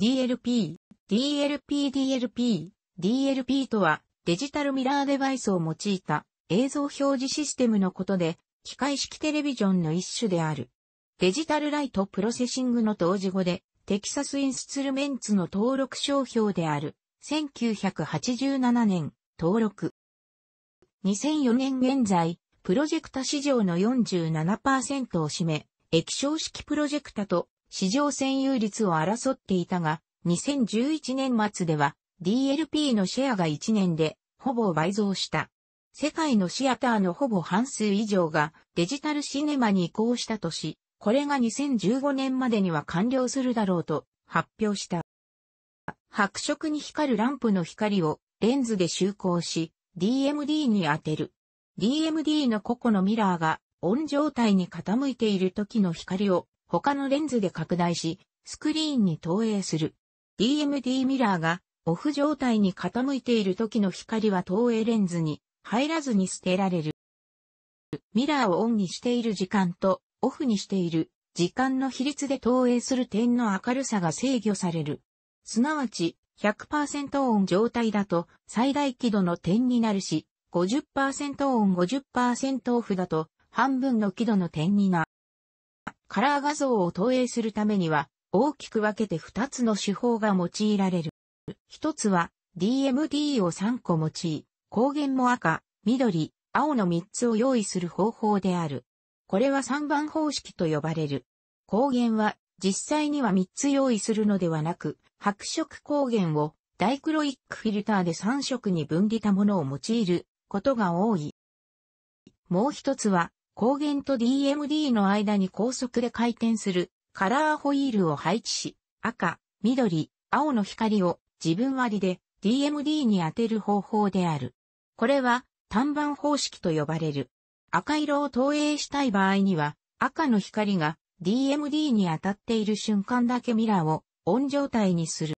DLP、DLP、DLP、DLP とはデジタルミラーデバイスを用いた映像表示システムのことで、機械式テレビジョンの一種である。デジタルライトプロセッシングの当時語で、テキサスインスツルメンツの登録商標である。1987年、登録。2004年現在、プロジェクタ市場の47%を占め、液晶式プロジェクタと市場占有率を争っていたが、2011年末では DLP のシェアが1年でほぼ倍増した。世界のシアターのほぼ半数以上がデジタルシネマに移行したとし、これが2015年までには完了するだろうと発表した。白色に光るランプの光をレンズで就航し、DMD に当てる。DMD の個々のミラーがオン状態に傾いている時の光を他のレンズで拡大し、スクリーンに投影する。DMD ミラーがオフ状態に傾いている時の光は投影レンズに入らずに捨てられる。ミラーをオンにしている時間とオフにしている時間の比率で投影する点の明るさが制御される。すなわち100%オン状態だと最大輝度の点になるし、50%オン50%オフだと半分の輝度の点になる。カラー画像を投影するためには、大きく分けて2つの手法が用いられる。一つは、DMD を3個用い、光源も赤、緑、青の3つを用意する方法である。これは3番方式と呼ばれる。光源は、実際には3つ用意するのではなく、白色光源をダイクロイックフィルターで3色に分離たものを用いることが多い。もう一つは、光源と DMD の間に高速で回転するカラーホイールを配置し、赤、緑、青の光を自分割りで DMD に当てる方法である。これは単板方式と呼ばれる。赤色を投影したい場合には、赤の光が DMD に当たっている瞬間だけミラーをオン状態にする。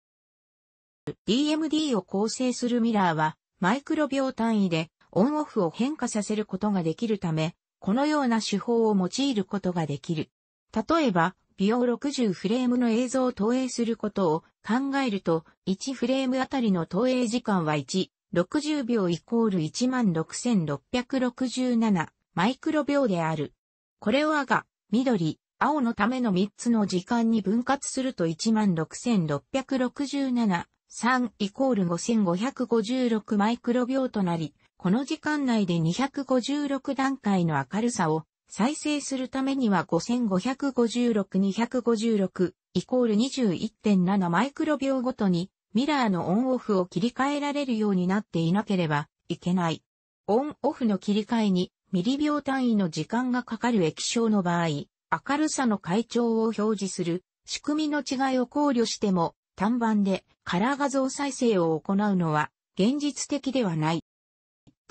DMD を構成するミラーはマイクロ秒単位でオンオフを変化させることができるため、このような手法を用いることができる。例えば、ビオ60フレームの映像を投影することを考えると、1フレームあたりの投影時間は1、60秒イコール16667マイクロ秒である。これを赤、緑、青のための3つの時間に分割すると16667、3イコール5556マイクロ秒となり、この時間内で256段階の明るさを再生するためには5556、256イコール21.7マイクロ秒ごとにミラーのオンオフを切り替えられるようになっていなければいけない。オンオフの切り替えにミリ秒単位の時間がかかる液晶の場合、明るさの階調を表示する仕組みの違いを考慮しても、単板でカラー画像再生を行うのは現実的ではない。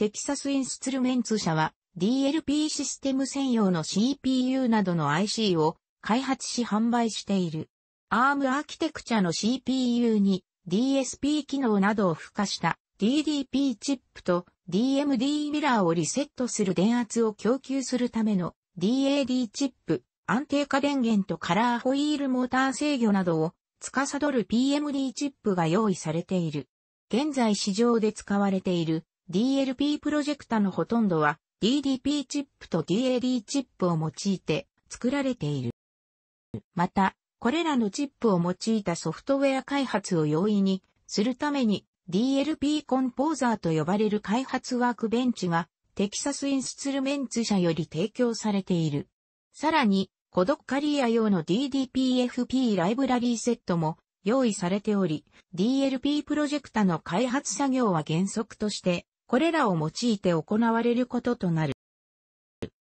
テキサスインストルメンツ社は DLP システム専用の CPU などの IC を開発し販売している。ARM アーキテクチャの CPU に DSP 機能などを付加した DDP チップと DMD ミラーをリセットする電圧を供給するための DAD チップ、安定化電源とカラーホイールモーター制御などを司る PMD チップが用意されている。現在市場で使われている DLP プロジェクタのほとんどは DDP チップと DAD チップを用いて作られている。また、これらのチップを用いたソフトウェア開発を容易にするために DLP コンポーザーと呼ばれる開発ワークベンチがテキサスインスツルメンツ社より提供されている。さらに、孤独カリア用の DDPFP ライブラリーセットも用意されており、DLP プロジェクタの開発作業は原則としてこれらを用いて行われることとなる。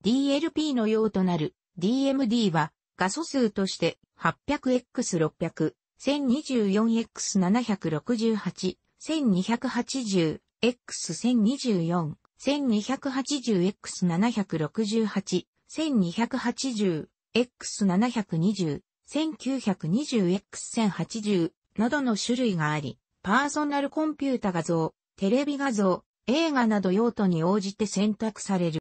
DLP のようとなる DMD は画素数として 800x600、1024x768、1280、X1024、1280X768、1280、X720、1920X1080 などの種類があり、パーソナルコンピュータ画像、テレビ画像、映画など用途に応じて選択される。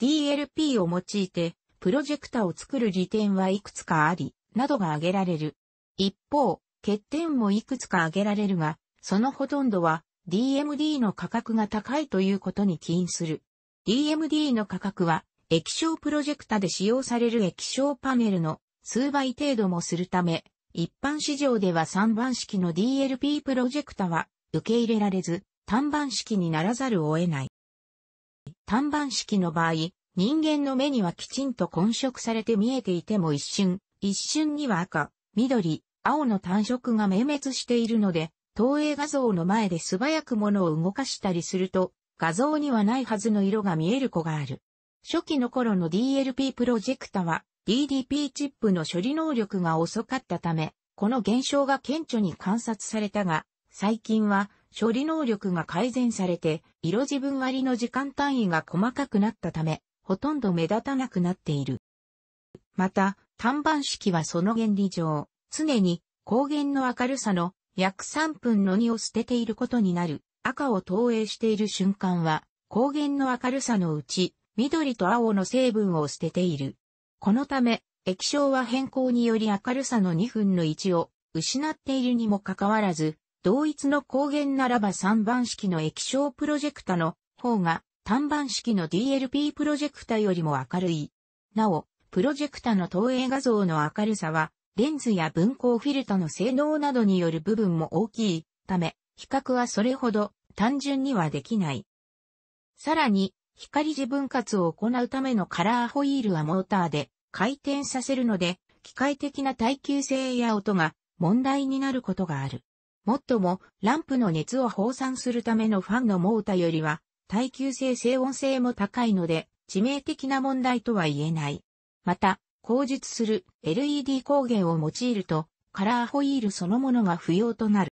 DLP を用いて、プロジェクタを作る利点はいくつかあり、などが挙げられる。一方、欠点もいくつか挙げられるが、そのほとんどは DMD の価格が高いということに起因する。DMD の価格は液晶プロジェクタで使用される液晶パネルの数倍程度もするため、一般市場では3番式の DLP プロジェクタは受け入れられず、単板式にならざるを得ない。単板式の場合、人間の目にはきちんと混色されて見えていても一瞬、一瞬には赤、緑、青の単色が明滅しているので、投影画像の前で素早く物を動かしたりすると、画像にはないはずの色が見える子がある。初期の頃の DLP プロジェクタは DDP チップの処理能力が遅かったため、この現象が顕著に観察されたが、最近は処理能力が改善されて、色自分割りの時間単位が細かくなったため、ほとんど目立たなくなっている。また、単板式はその原理上、常に光源の明るさの約3分の2を捨てていることになる。赤を投影している瞬間は、光源の明るさのうち、緑と青の成分を捨てている。このため、液晶は変更により明るさの2分の1を失っているにもかかわらず、同一の光源ならば3番式の液晶プロジェクタの方が単番式の DLP プロジェクタよりも明るい。なお、プロジェクタの投影画像の明るさは、レンズや分光フィルタの性能などによる部分も大きいため、比較はそれほど単純にはできない。さらに、光自分割を行うためのカラーホイールはモーターで回転させるので、機械的な耐久性や音が問題になることがある。もっとも、ランプの熱を放散するためのファンのモータよりは、耐久性静音性も高いので、致命的な問題とは言えない。また、工述する LED 光源を用いると、カラーホイールそのものが不要となる。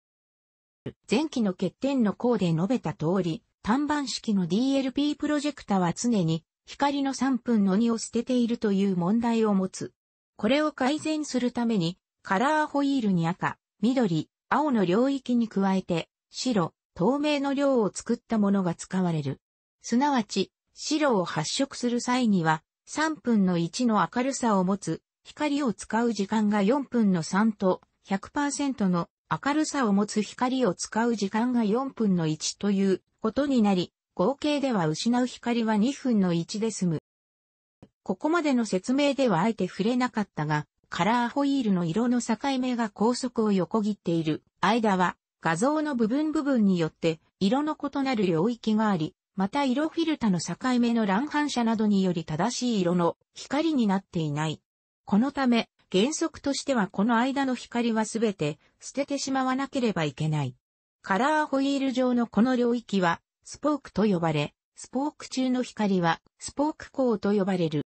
前期の欠点の項で述べた通り、単板式の DLP プロジェクタは常に光の3分の2を捨てているという問題を持つ。これを改善するために、カラーホイールに赤、緑、青の領域に加えて、白、透明の量を作ったものが使われる。すなわち、白を発色する際には、3分の1の明るさを持つ、光を使う時間が4分の3と、100%の明るさを持つ光を使う時間が4分の1ということになり、合計では失う光は2分の1で済む。ここまでの説明ではあえて触れなかったが、カラーホイールの色の境目が高速を横切っている間は画像の部分部分によって色の異なる領域があり、また色フィルタの境目の乱反射などにより正しい色の光になっていない。このため原則としてはこの間の光はすべて捨ててしまわなければいけない。カラーホイール上のこの領域はスポークと呼ばれ、スポーク中の光はスポーク光と呼ばれる。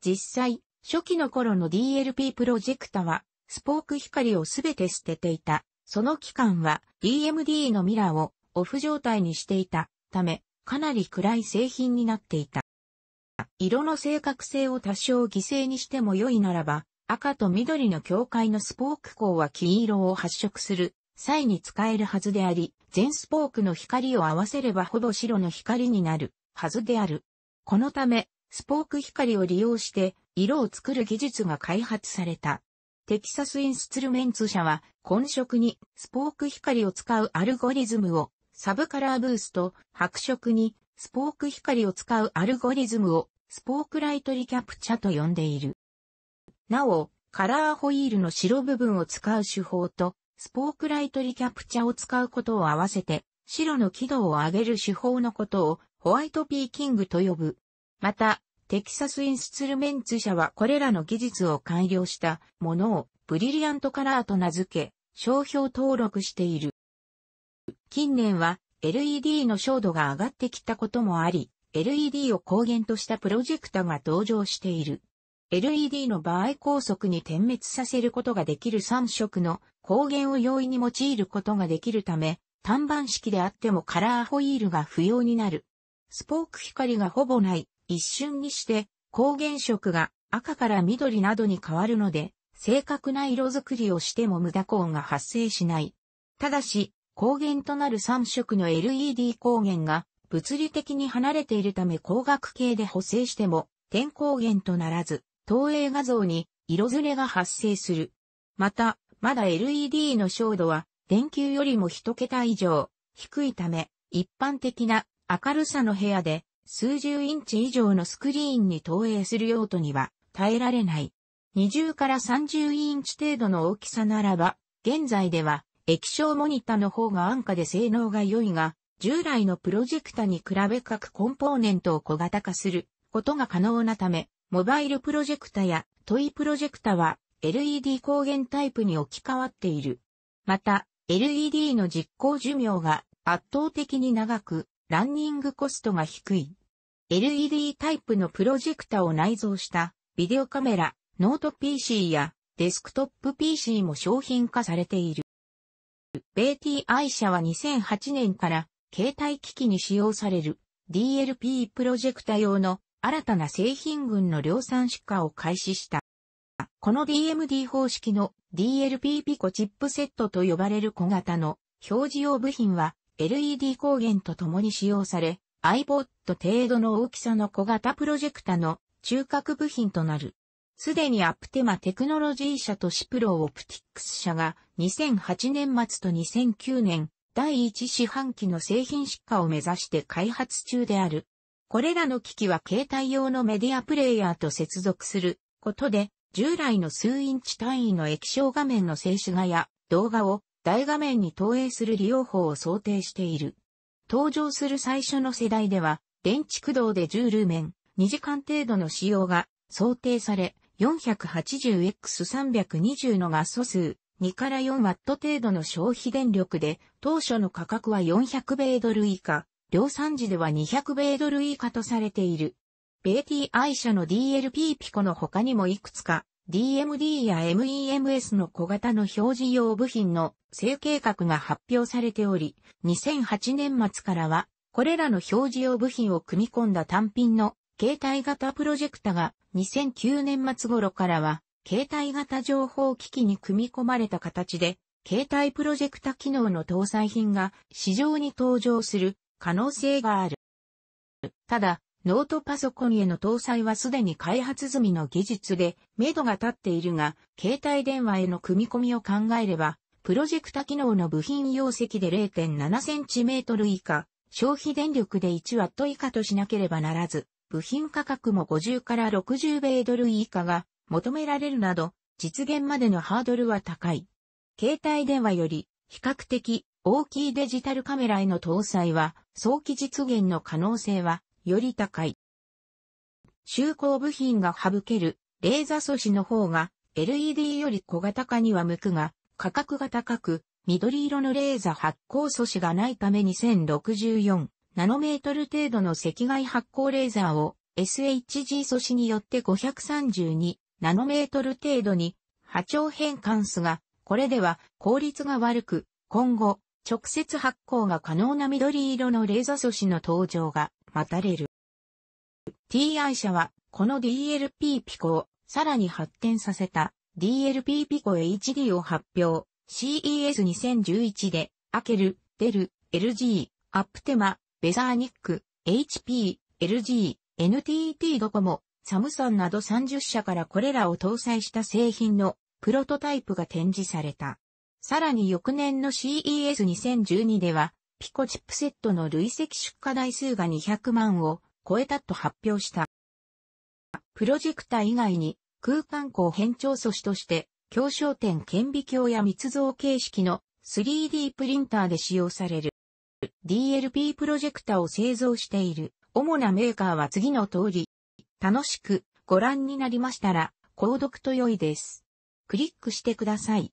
実際、初期の頃の DLP プロジェクタは、スポーク光をすべて捨てていた。その期間は DMD のミラーをオフ状態にしていたため、かなり暗い製品になっていた。色の正確性を多少犠牲にしても良いならば、赤と緑の境界のスポーク光は黄色を発色する際に使えるはずであり、全スポークの光を合わせればほぼ白の光になるはずである。このため、スポーク光を利用して色を作る技術が開発された。テキサスインスツルメンツ社は、混色にスポーク光を使うアルゴリズムを、サブカラーブースト、白色にスポーク光を使うアルゴリズムを、スポークライトリキャプチャと呼んでいる。なお、カラーホイールの白部分を使う手法と、スポークライトリキャプチャを使うことを合わせて、白の輝度を上げる手法のことを、ホワイトピーキングと呼ぶ。また、テキサスインスツルメンツ社はこれらの技術を改良したものをブリリアントカラーと名付け、商標登録している。近年は LED の照度が上がってきたこともあり、LED を光源としたプロジェクタが登場している。LED の場合高速に点滅させることができる3色の光源を容易に用いることができるため、単板式であってもカラーホイールが不要になる。スポーク光がほぼない一瞬にして光原色が赤から緑などに変わるので、正確な色づくりをしても無駄光が発生しない。ただし、光源となる3色の LED 光源が物理的に離れているため光学系で補正しても点光源とならず、投影画像に色ずれが発生する。また、まだ LED の照度は電球よりも1桁以上低いため、一般的な明るさの部屋で数十インチ以上のスクリーンに投影する用途には耐えられない。20から30インチ程度の大きさならば、現在では液晶モニタの方が安価で性能が良いが、従来のプロジェクタに比べ各コンポーネントを小型化することが可能なため、モバイルプロジェクタやトイプロジェクタは LED 光源タイプに置き換わっている。また、LED の実行寿命が圧倒的に長く、ランニングコストが低い。LED タイプのプロジェクタを内蔵したビデオカメラ、ノート PC やデスクトップ PC も商品化されている。ベティーアイ社は2008年から携帯機器に使用される DLP プロジェクタ用の新たな製品群の量産出荷を開始した。この DMD 方式の DLP ピコチップセットと呼ばれる小型の表示用部品は LED 光源と共に使用され、iPod 程度の大きさの小型プロジェクタの中核部品となる。すでにアプテマテクノロジー社とシプロオプティックス社が2008年末と2009年第1四半期の製品出荷を目指して開発中である。これらの機器は携帯用のメディアプレイヤーと接続することで、従来の数インチ単位の液晶画面の静止画や動画を大画面に投影する利用法を想定している。登場する最初の世代では、電池駆動で10ルーメン、2時間程度の使用が想定され、480X320 のガス素数、2から4ワット程度の消費電力で、当初の価格は400米ドル以下、量産時では200米ドル以下とされている。ィー愛車の DLP ピコの他にもいくつか DMD や MEMS の小型の表示用部品の整計画が発表されており、2008年末からは、これらの表示用部品を組み込んだ単品の携帯型プロジェクタが2009年末頃からは、携帯型情報機器に組み込まれた形で、携帯プロジェクタ機能の搭載品が市場に登場する可能性がある。ただ、ノートパソコンへの搭載はすでに開発済みの技術で、目処が立っているが、携帯電話への組み込みを考えれば、プロジェクタ機能の部品容積で 0.7cm 以下、消費電力で 1W 以下としなければならず、部品価格も50から60米ドル以下が求められるなど、実現までのハードルは高い。携帯電話より比較的大きいデジタルカメラへの搭載は早期実現の可能性はより高い。就航部品が省けるレーザ素子の方が LED より小型化には向くが価格が高く緑色のレーザ発光素子がないため2064ナノメートル程度の赤外発光レーザーを SHG 素子によって532ナノメートル程度に波長変換すがこれでは効率が悪く今後直接発光が可能な緑色のレーザ素子の登場が待たれる。TI 社は、この DLP ピコを、さらに発展させた、DLP ピコ HD を発表。CES2011 で、アケル、デル、LG、アップテマ、ベザーニック、HP、LG、NTT ドコモ、サムソンなど30社からこれらを搭載した製品のプロトタイプが展示された。さらに翌年の CES2012 ではピコチップセットの累積出荷台数が200万を超えたと発表した。プロジェクター以外に空間光変調素子として強焦点顕微鏡や密造形式の 3D プリンターで使用される DLP プロジェクターを製造している主なメーカーは次の通り楽しくご覧になりましたら購読と良いです。クリックしてください。